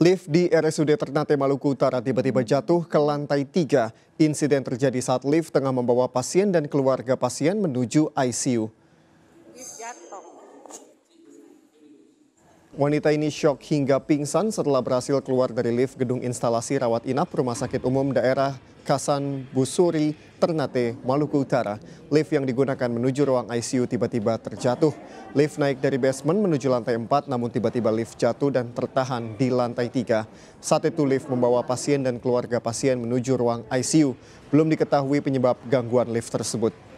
Lift di RSUD Ternate Maluku Utara tiba-tiba jatuh ke lantai 3. Insiden terjadi saat lift tengah membawa pasien dan keluarga pasien menuju ICU. Wanita ini shock hingga pingsan setelah berhasil keluar dari lift gedung instalasi rawat inap Rumah Sakit Umum Daerah Kasan Busuri, Ternate, Maluku Utara lift yang digunakan menuju ruang ICU tiba-tiba terjatuh. Lift naik dari basement menuju lantai 4 namun tiba-tiba lift jatuh dan tertahan di lantai 3. Saat itu lift membawa pasien dan keluarga pasien menuju ruang ICU. Belum diketahui penyebab gangguan lift tersebut.